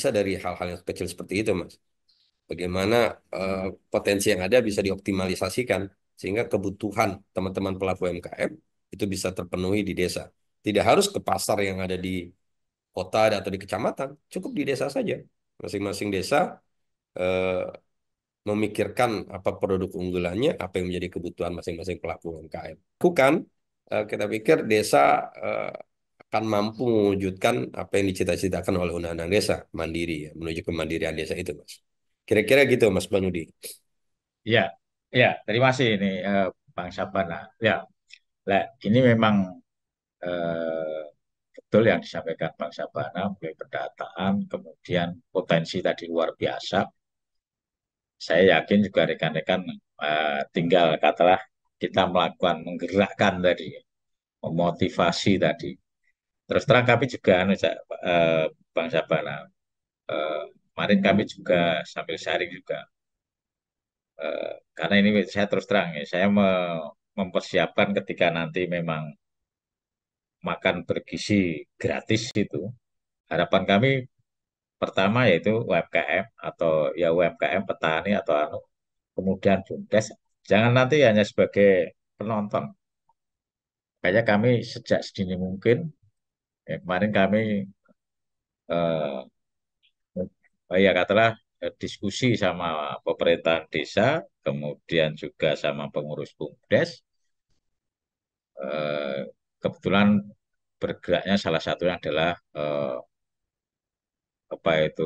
bisa dari hal-hal yang kecil seperti itu, Mas. Bagaimana uh, potensi yang ada bisa dioptimalisasikan sehingga kebutuhan teman-teman pelaku UMKM itu bisa terpenuhi di desa. Tidak harus ke pasar yang ada di kota atau di kecamatan, cukup di desa saja. Masing-masing desa eh, memikirkan apa produk unggulannya, apa yang menjadi kebutuhan masing-masing pelaku UMKM. Bukan eh, kita pikir desa eh, akan mampu mewujudkan apa yang dicita-citakan oleh undang-undang desa mandiri ya, menuju kemandirian desa itu mas kira-kira gitu mas Banudi ya ya terima kasih ini uh, bang Sabana nah, ya lah ini memang uh, betul yang disampaikan bang Sabana nah, mulai pendataan kemudian potensi tadi luar biasa saya yakin juga rekan-rekan uh, tinggal katalah kita melakukan menggerakkan tadi memotivasi tadi terus terang kami juga anu eh, Bang Sabana uh, eh, kemarin kami juga sambil sharing juga uh, karena ini saya terus terang ya saya me mempersiapkan ketika nanti memang makan bergizi gratis itu harapan kami pertama yaitu UMKM atau ya UMKM petani atau anu kemudian bumdes jangan nanti hanya sebagai penonton kayaknya kami sejak sedini mungkin ya, kemarin kami eh, ya katalah eh, diskusi sama pemerintah desa, kemudian juga sama pengurus BUMDes. Eh, kebetulan bergeraknya salah satunya adalah eh, apa itu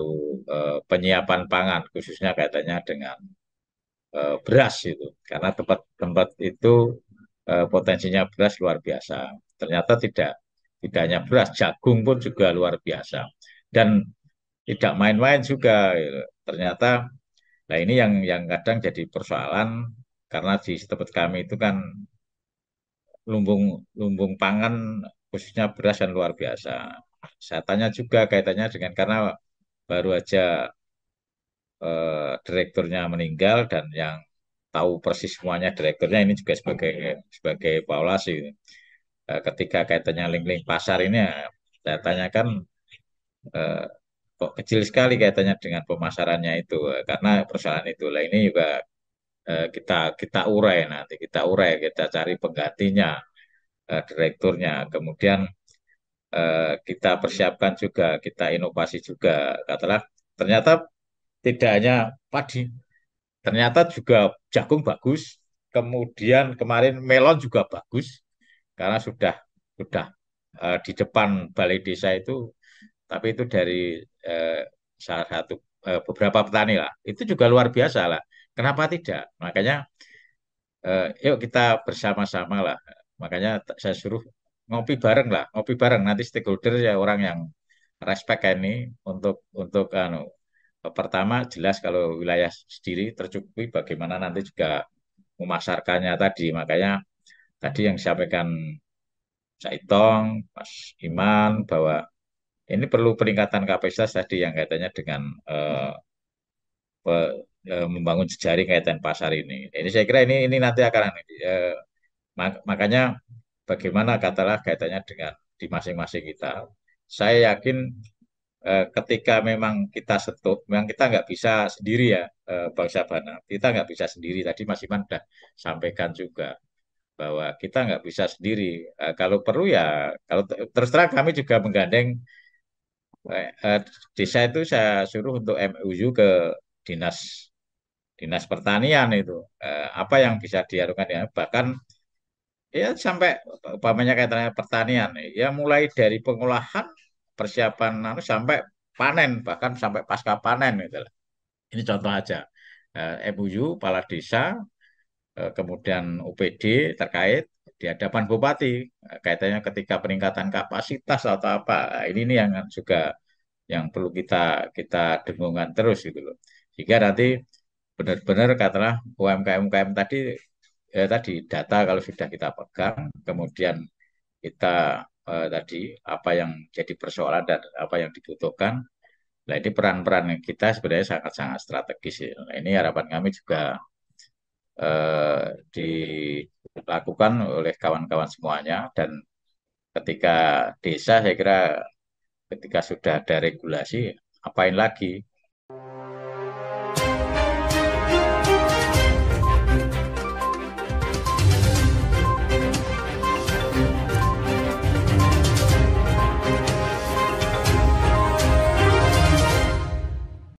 eh, penyiapan pangan khususnya kaitannya dengan eh, beras itu karena tempat-tempat itu eh, potensinya beras luar biasa ternyata tidak tidak hanya beras, jagung pun juga luar biasa. Dan tidak main-main juga. Ternyata, nah ini yang yang kadang jadi persoalan karena di tempat kami itu kan lumbung lumbung pangan khususnya beras yang luar biasa. Saya tanya juga kaitannya dengan karena baru aja eh, direkturnya meninggal dan yang tahu persis semuanya direkturnya ini juga sebagai sebagai evaluasi. Eh, ketika kaitannya link-link pasar ini ya, saya tanyakan eh, kok kecil sekali kaitannya dengan pemasarannya itu eh, karena persoalan itu lah ini juga eh, kita kita urai nanti kita urai kita cari penggantinya eh, direkturnya kemudian eh, kita persiapkan juga kita inovasi juga katalah ternyata tidak hanya padi ternyata juga jagung bagus kemudian kemarin melon juga bagus karena sudah sudah uh, di depan balai desa itu tapi itu dari uh, salah satu uh, beberapa petani lah itu juga luar biasa lah kenapa tidak makanya uh, yuk kita bersama-sama lah makanya saya suruh ngopi bareng lah ngopi bareng nanti stakeholder ya orang yang respect ini untuk untuk anu pertama jelas kalau wilayah sendiri tercukupi bagaimana nanti juga memasarkannya tadi makanya tadi yang disampaikan Saitong, Mas Iman bahwa ini perlu peningkatan kapasitas tadi yang kaitannya dengan eh, eh, membangun jejaring kaitan pasar ini. Ini saya kira ini ini nanti akan eh, makanya bagaimana katalah kaitannya dengan di masing-masing kita. Saya yakin eh, ketika memang kita setup, memang kita nggak bisa sendiri ya eh, Bang Sabana. Kita nggak bisa sendiri. Tadi Mas Iman sudah sampaikan juga bahwa kita nggak bisa sendiri. Uh, kalau perlu ya, kalau terus terang kami juga menggandeng uh, desa itu saya suruh untuk MUU ke dinas dinas pertanian itu uh, apa yang bisa diharukan ya bahkan ya sampai umpamanya kaitannya pertanian ya mulai dari pengolahan persiapan anu sampai panen bahkan sampai pasca panen itu Ini contoh aja. Uh, MUU, kepala desa, Eh, kemudian UPD terkait di hadapan bupati eh, kaitannya ketika peningkatan kapasitas atau apa nah, ini nih yang juga yang perlu kita kita dengungan terus gitu loh jika nanti benar-benar katalah UMKM UMKM tadi eh, tadi data kalau sudah kita pegang kemudian kita eh, tadi apa yang jadi persoalan dan apa yang dibutuhkan nah ini peran-peran kita sebenarnya sangat-sangat strategis ya. nah, ini harapan kami juga eh, dilakukan oleh kawan-kawan semuanya dan ketika desa saya kira ketika sudah ada regulasi apain lagi